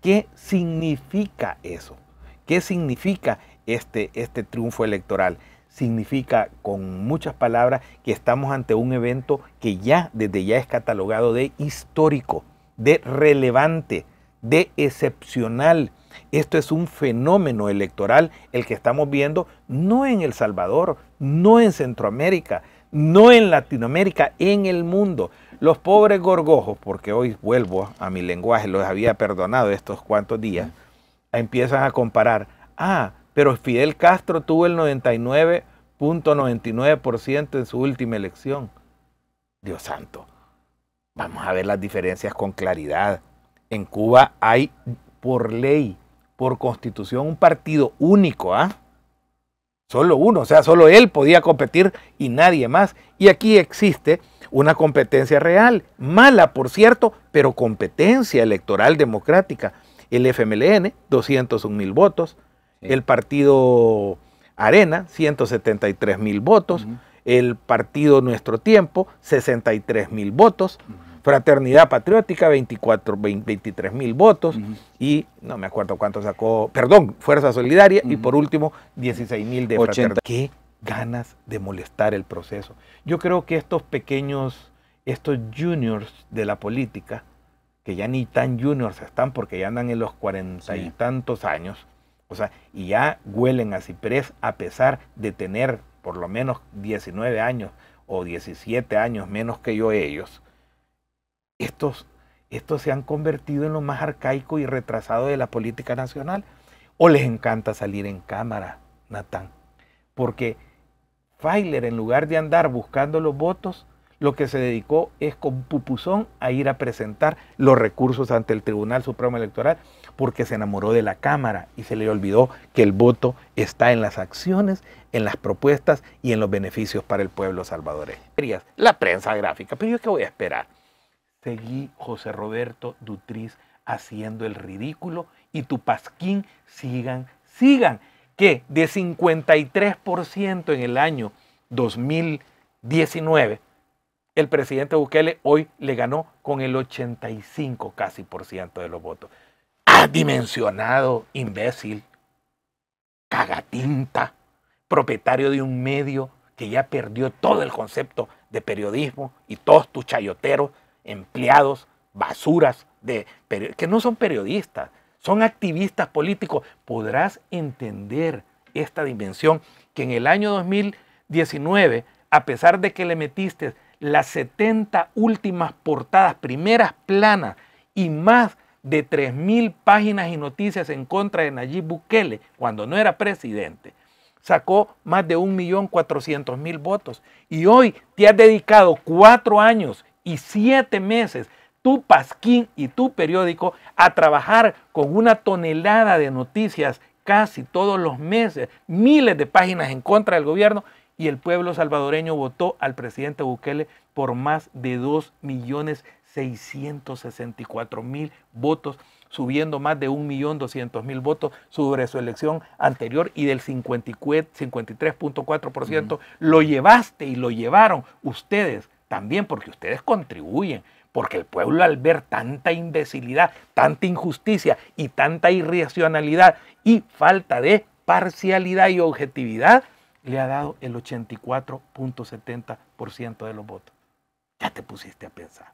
¿Qué significa eso? ¿Qué significa este, este triunfo electoral? Significa, con muchas palabras, que estamos ante un evento que ya, desde ya, es catalogado de histórico, de relevante, de excepcional. Esto es un fenómeno electoral el que estamos viendo no en El Salvador, no en Centroamérica, no en Latinoamérica, en el mundo. Los pobres gorgojos, porque hoy vuelvo a mi lenguaje, los había perdonado estos cuantos días, empiezan a comparar, ah, pero Fidel Castro tuvo el 99.99% en su última elección. Dios santo, vamos a ver las diferencias con claridad. En Cuba hay por ley, por constitución, un partido único, ¿ah? Solo uno, o sea, solo él podía competir y nadie más. Y aquí existe una competencia real, mala por cierto, pero competencia electoral democrática. El FMLN, 201 mil votos. El partido Arena, 173 mil votos. El partido Nuestro Tiempo, 63 mil votos. Fraternidad Patriótica, 24, 23 mil votos. Y no me acuerdo cuánto sacó, perdón, Fuerza Solidaria. Y por último 16 mil de Fraternidad. ¿Qué ganas de molestar el proceso. Yo creo que estos pequeños, estos juniors de la política, que ya ni tan juniors están porque ya andan en los cuarenta y tantos años, o sea, y ya huelen a ciprés a pesar de tener por lo menos 19 años o 17 años menos que yo ellos, estos, estos se han convertido en lo más arcaico y retrasado de la política nacional. O les encanta salir en cámara, Natán, porque Feiler, en lugar de andar buscando los votos, lo que se dedicó es con pupuzón a ir a presentar los recursos ante el Tribunal Supremo Electoral porque se enamoró de la Cámara y se le olvidó que el voto está en las acciones, en las propuestas y en los beneficios para el pueblo salvadoreño. La prensa gráfica, pero yo qué voy a esperar. Seguí José Roberto Dutriz haciendo el ridículo y tu pasquín sigan, sigan que de 53% en el año 2019, el presidente Bukele hoy le ganó con el 85 casi por ciento de los votos. Adimensionado, dimensionado, imbécil, cagatinta, propietario de un medio que ya perdió todo el concepto de periodismo y todos tus chayoteros, empleados, basuras, de que no son periodistas, son activistas políticos, podrás entender esta dimensión que en el año 2019, a pesar de que le metiste las 70 últimas portadas, primeras planas y más de 3.000 páginas y noticias en contra de Nayib Bukele, cuando no era presidente, sacó más de 1.400.000 votos. Y hoy te has dedicado cuatro años y siete meses tu pasquín y tu periódico a trabajar con una tonelada de noticias casi todos los meses, miles de páginas en contra del gobierno y el pueblo salvadoreño votó al presidente Bukele por más de 2.664.000 votos, subiendo más de 1.200.000 votos sobre su elección anterior y del 53.4% lo llevaste y lo llevaron ustedes también porque ustedes contribuyen porque el pueblo al ver tanta imbecilidad, tanta injusticia y tanta irracionalidad y falta de parcialidad y objetividad, le ha dado el 84.70% de los votos. Ya te pusiste a pensar.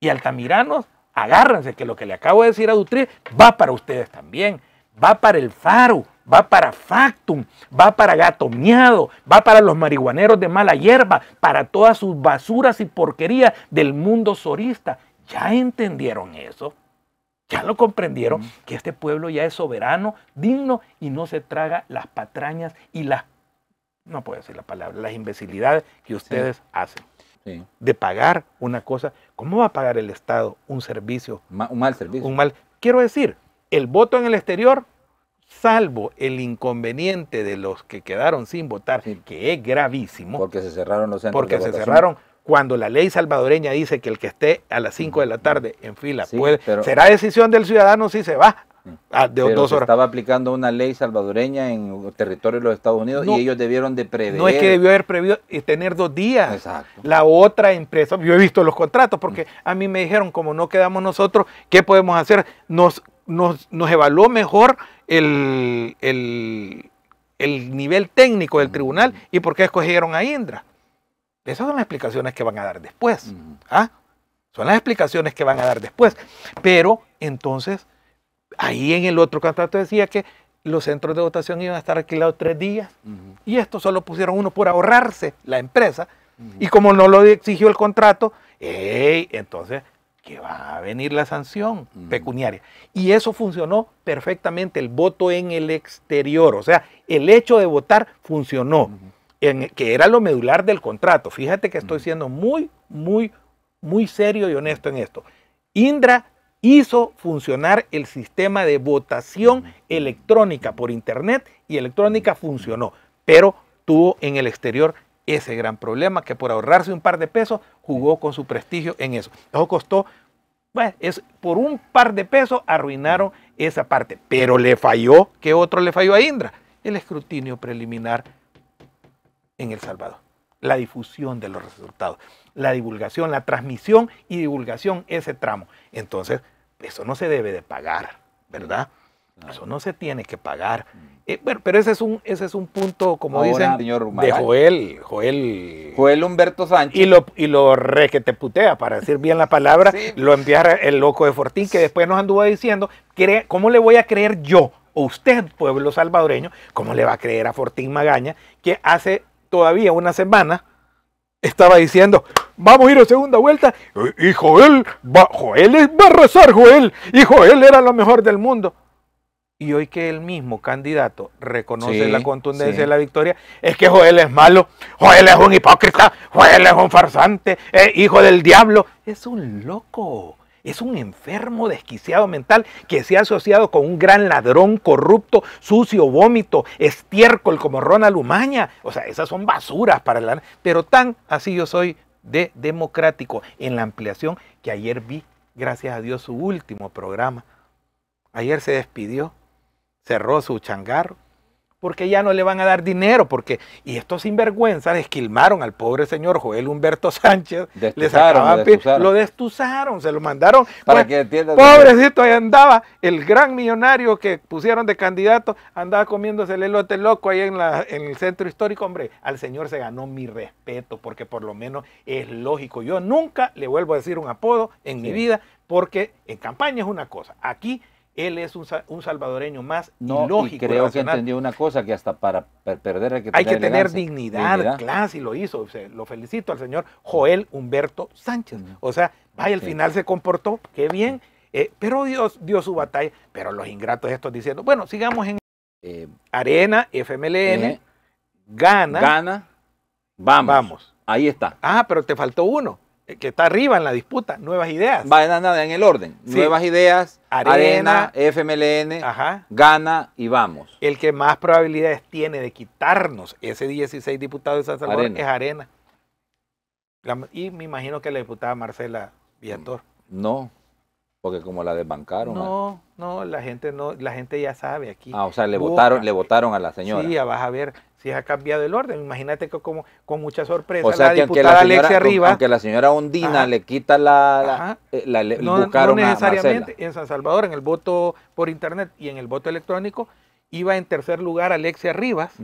Y Altamiranos, agárrense que lo que le acabo de decir a Dutri va para ustedes también, va para el Faro, va para Factum, va para Gato Miado, va para los marihuaneros de mala hierba, para todas sus basuras y porquerías del mundo sorista. Ya entendieron eso. Ya lo comprendieron, que este pueblo ya es soberano, digno y no se traga las patrañas y las, no puedo decir la palabra, las imbecilidades que ustedes hacen. De pagar una cosa, ¿cómo va a pagar el Estado un servicio? un mal servicio. Un mal. Quiero decir, el voto en el exterior salvo el inconveniente de los que quedaron sin votar, que es gravísimo. Porque se cerraron los centros Porque se cerraron cuando la ley salvadoreña dice que el que esté a las 5 de la mm, mm. tarde en fila puede. será decisión del ciudadano si se va. Mm. de horas. estaba aplicando una ley salvadoreña en territorio de los Estados Unidos y ellos debieron de prever. No es que debió haber previsto eh, tener dos días. Exacto. La otra empresa, yo he visto los contratos porque a mí me dijeron como no quedamos nosotros, ¿qué podemos hacer? Nos, nos, nos evaluó mejor el, nivel técnico del mm. tribunal y por qué escogieron a Indra. Esas son las explicaciones que van a dar después. Mm. ¿ah? Son las explicaciones que van a dar después. Pero entonces, ahí en el otro contrato decía que los centros de votación iban a estar alquilados tres días y esto solo pusieron uno por ahorrarse la empresa. Y como no lo exigió el contrato, entonces que va a venir la sanción pecuniaria. Y eso funcionó perfectamente, el voto en el exterior, o sea, el hecho de votar funcionó, en, que era lo medular del contrato. Fíjate que estoy siendo muy, muy, muy serio y honesto en esto. Indra hizo funcionar el sistema de votación electrónica por internet y electrónica funcionó, pero tuvo en el exterior ese gran problema que por ahorrarse un par de pesos jugó con su prestigio en eso. Eso costó, bueno, es, por un par de pesos arruinaron esa parte, pero le falló, ¿qué otro le falló a Indra? El escrutinio preliminar en El Salvador, la difusión de los resultados, la divulgación, la transmisión y divulgación, ese tramo. Entonces, eso no se debe de pagar, ¿verdad? Eso no se tiene que pagar. Mm. Eh, bueno, pero ese es un, ese es un punto, como dice dicen, de Joel, Joel. Joel Humberto Sánchez. Y lo, y re que te putea, para decir bien la palabra, lo enviara el loco de Fortín, que después nos anduvo diciendo, ¿cómo le voy a creer yo, o usted, pueblo salvadoreño, cómo le va a creer a Fortín Magaña, que hace todavía una semana estaba diciendo, vamos a ir a segunda vuelta, y Joel, va, Joel va a rezar, Joel, y Joel era lo mejor del mundo. Y hoy que el mismo candidato reconoce la contundencia de la victoria, es que Joel es malo, Joel es un hipócrita, Joel es un farsante, eh, hijo del diablo, es un loco. Es un enfermo desquiciado mental que se ha asociado con un gran ladrón corrupto, sucio, vómito, estiércol como Ronald Umaña. O sea, esas son basuras para la... Pero tan así yo soy de democrático en la ampliación que ayer vi, gracias a Dios, su último programa. Ayer se despidió cerró su changarro, porque ya no le van a dar dinero, porque, y estos sinvergüenzas esquilmaron al pobre señor Joel Humberto Sánchez, le lo destuzaron, se lo mandaron, Para pobrecito, ahí andaba, el gran millonario que pusieron de candidato, andaba comiéndose el elote loco ahí en, la, en el centro histórico, hombre, al señor se ganó mi respeto, porque por lo menos es lógico, yo nunca le vuelvo a decir un apodo en mi vida, porque en campaña es una cosa, aquí él es un, salvadoreño más no, ilógico, y creo que entendió una cosa, que hasta para perder hay que tener, hay que tener dignidad, clase, y lo hizo. lo felicito al señor Joel Humberto Sánchez. O sea, vaya, al final se comportó, qué bien, eh, pero Dios dio su batalla. Pero los ingratos estos diciendo, bueno, sigamos en eh, Arena, FMLN, gana. Gana, vamos. Vamos. Ahí está. Ah, pero te faltó uno. Eh, que está arriba en la disputa, Nuevas Ideas. Va nada en el orden. Nuevas Ideas, Arena, FMLN, gana y vamos. El que más probabilidades tiene de quitarnos ese 16 diputados de San Salvador es Arena. y me imagino que la diputada Marcela Villator. No, porque como la desbancaron. No, ah. no, la gente no, la gente ya sabe aquí. Ah, o sea, le votaron, le votaron a la señora. Sí, vas a ver si ha cambiado el orden. Imagínate que como, con mucha sorpresa la diputada Alexia Aunque la señora Ondina le quita la... Eh, no, necesariamente. en San Salvador, en el voto por internet y en el voto electrónico, iba en tercer lugar Alexia Rivas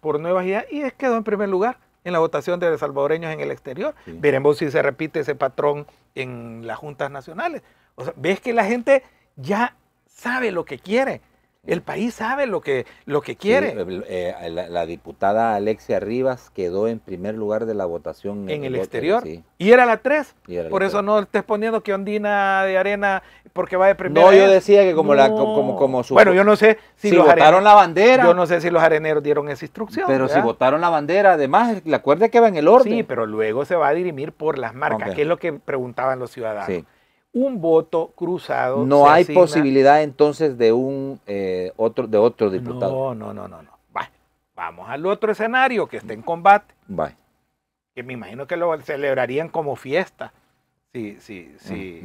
por Nuevas Ideas y quedó en primer lugar en la votación de salvadoreños en el exterior. Veremos si se repite ese patrón en las juntas nacionales. O sea, ves que la gente ya sabe lo que quiere. El país sabe lo que, lo que quiere. Eh, la, diputada Alexia Rivas quedó en primer lugar de la votación en, el, exterior. Y era la 3. Por eso no estés poniendo que Ondina de Arena, porque va de primera. No, yo decía que como Como, como su, bueno, yo no sé si, los votaron la bandera. Yo no sé si los areneros dieron esa instrucción. Pero si votaron la bandera, además, la cuerda que va en el orden. Sí, pero luego se va a dirimir por las marcas, que es lo que preguntaban los ciudadanos un voto cruzado. No hay posibilidad entonces de un eh, otro de otro diputado. No, no, no, no, Vamos al otro escenario que está en combate. Que me imagino que lo celebrarían como fiesta. Sí, sí, sí.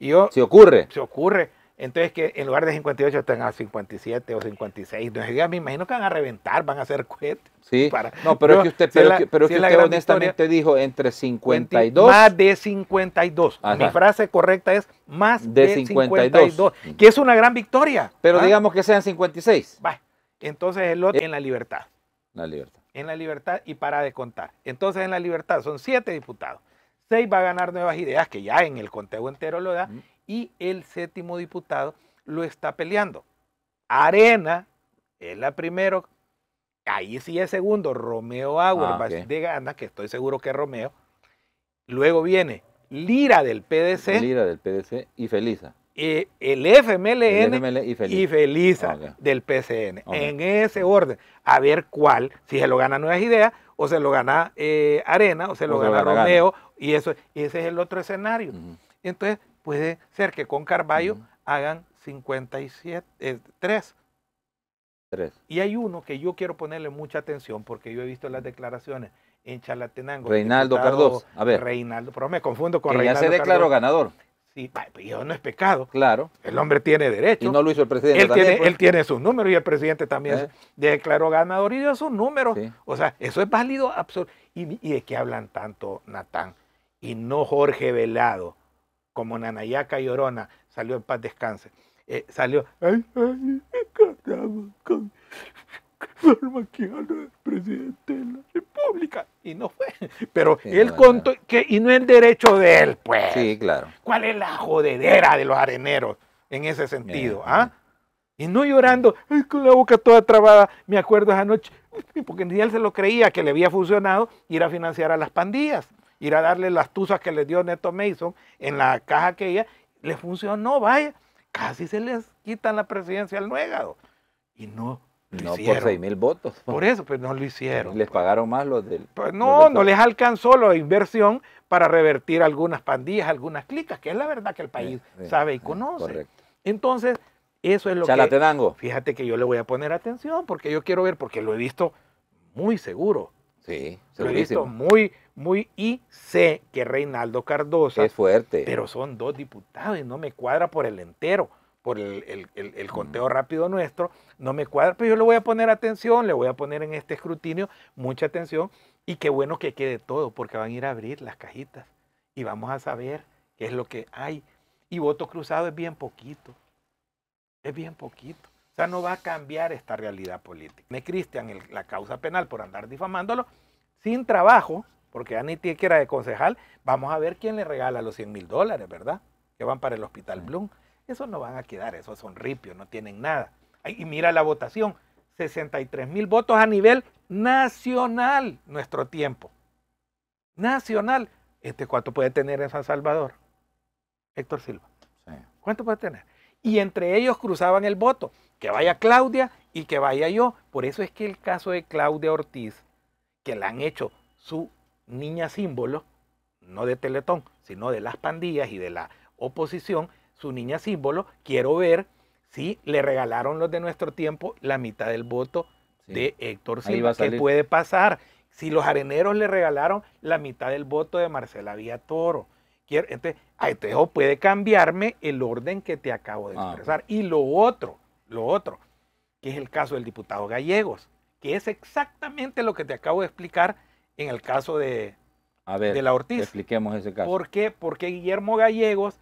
yo, si ocurre. Se ocurre. Entonces, que en lugar de 58 están a 57 o 56. Entonces, me imagino que van a reventar, van a hacer cohetes. Sí. No, pero, es que usted, pero, es que honestamente dijo entre 52. más de 52. Mi frase correcta es más de, 52. Mm. Que es una gran victoria. Pero ¿ah? digamos que sean 56. Va. Entonces, el otro eh, en la libertad. La libertad. En la libertad y para de contar. Entonces, en la libertad son siete diputados. 6 va a ganar nuevas ideas, que ya en el conteo entero lo da. Mm y el séptimo diputado lo está peleando. Arena es la primero, ahí sí es segundo, Romeo Auer ah, de Gana, que estoy seguro que es Romeo. Luego viene Lira del PDC. Lira del PDC y Felisa. Eh, el FMLN y, Felisa, del PCN. En ese orden. A ver cuál, si se lo gana Nuevas Ideas, o se lo gana eh, Arena, o se lo gana Romeo, y eso, ese es el otro escenario. Entonces, puede ser que con Carballo hagan 57, 3. Eh, y hay uno que yo quiero ponerle mucha atención porque yo he visto las declaraciones en Chalatenango. Reinaldo Cardoso. A ver. Reinaldo, pero me confundo con Reinaldo. Ya se declaró ganador. Sí, yo no es pecado. Claro. El hombre tiene derecho. Y no lo hizo el presidente. Él, tiene, él tiene sus números y el presidente también eh. declaró ganador y dio sus números. O sea, eso es válido. Absurdo. ¿Y, ¿Y de qué hablan tanto, Natán? Y no Jorge Velado como Nanayaca y Orona, salió en paz descanse. Eh, salió, ay, ay, con del presidente de la República. Y no fue. Pero él contó que, y no es derecho de él, pues. Sí, claro. ¿Cuál es la jodedera de los areneros en ese sentido? Ah? Y no llorando, ay, con la boca toda trabada, me acuerdo esa noche, porque ni él se lo creía que le había funcionado ir a financiar a las pandillas ir a darle las tuzas que les dio Neto Mason en la caja que ella, le funcionó, vaya, casi se les quitan la presidencia al nuegado. Y no lo no por seis mil votos. Por eso, pero pues, no lo hicieron. Les pagaron más los del. Pues no, no les alcanzó la inversión para revertir algunas pandillas, algunas clicas, que es la verdad que el país sabe y conoce. Correcto. Entonces, eso es lo Chalatenango. que. Fíjate que yo le voy a poner atención porque yo quiero ver, porque lo he visto muy seguro Sí, Lo he visto muy, muy, y sé que Reinaldo Cardosa. Es fuerte. Pero son dos diputados y no me cuadra por el entero, por el, mm. conteo rápido nuestro, no me cuadra, pero yo le voy a poner atención, le voy a poner en este escrutinio mucha atención y qué bueno que quede todo, porque van a ir a abrir las cajitas y vamos a saber qué es lo que hay. Y voto cruzado es bien poquito, es bien poquito. O sea, no va a cambiar esta realidad política. Me Cristian la causa penal por andar difamándolo sin trabajo, porque ya ni siquiera de concejal, vamos a ver quién le regala los 100 mil dólares, ¿verdad? Que van para el Hospital Bloom. Eso no van a quedar, esos son ripios, no tienen nada. Y mira la votación, 63 mil votos a nivel nacional, nuestro tiempo. Nacional. Este cuánto puede tener en San Salvador. Héctor Silva. ¿Cuánto puede tener? Y entre ellos cruzaban el voto que vaya Claudia y que vaya yo. Por eso es que el caso de Claudia Ortiz, que la han hecho su niña símbolo, no de Teletón, sino de las pandillas y de la oposición, su niña símbolo, quiero ver si le regalaron los de nuestro tiempo la mitad del voto de Héctor Silva, qué puede pasar. Si los areneros le regalaron la mitad del voto de Marcela vía toro entonces, este puede cambiarme el orden que te acabo de ah, expresar. Y lo otro, lo otro, que es el caso del diputado Gallegos, que es exactamente lo que te acabo de explicar en el caso de, a ver, de la Ortiz. Expliquemos ese caso. ¿Por qué? Porque Guillermo Gallegos,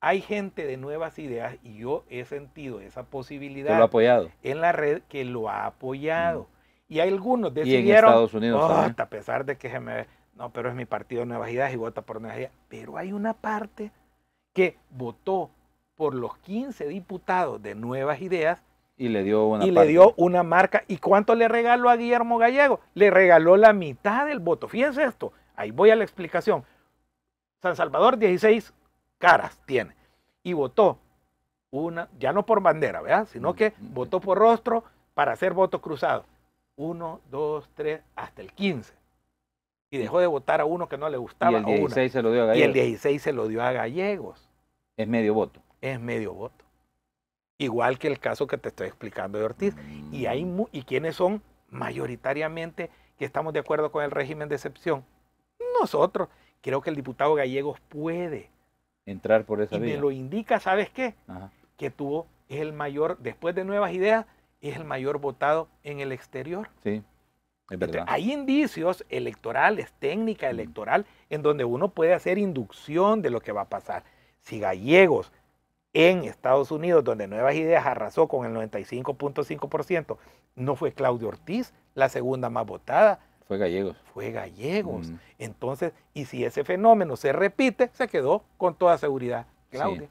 hay gente de nuevas ideas y yo he sentido esa posibilidad lo apoyado? en la red que lo ha apoyado. Mm. y hay algunos decidieron, Estados Unidos a pesar de que se me... No, pero es mi partido de Nuevas Ideas y vota por Nuevas Ideas. Pero hay una parte que votó por los 15 diputados de Nuevas Ideas. Y le dio una, y le dio una marca. ¿Y cuánto le regaló a Guillermo Gallego? Le regaló la mitad del voto. Fíjense esto, ahí voy a la explicación. San Salvador 16 caras tiene. Y votó una, ya no por bandera, ¿verdad? Sino mm, que mm. votó por rostro para hacer votos cruzados. Uno, dos, tres, hasta el 15. Y dejó de votar a uno que no le gustaba. el 16 se lo dio Y el 16 se lo dio a Gallegos. Es medio voto es medio voto. Igual que el caso que te estoy explicando de Ortiz. Y, hay mm. y quiénes son mayoritariamente que estamos de acuerdo con el régimen de excepción. Nosotros. Creo que el diputado Gallegos puede entrar por esa vía. Y me lo indica, ¿sabes qué? Que tuvo el mayor, después de Nuevas Ideas, es el mayor votado en el exterior. Sí, es verdad. hay indicios electorales, técnica mm. electoral, en donde uno puede hacer inducción de lo que va a pasar. Si Gallegos en Estados Unidos, donde Nuevas Ideas arrasó con el 95.5%, no fue Claudio Ortiz la segunda más votada. Fue Gallegos. Fue Gallegos. Mm. Entonces, y si ese fenómeno se repite, se quedó con toda seguridad Claudia.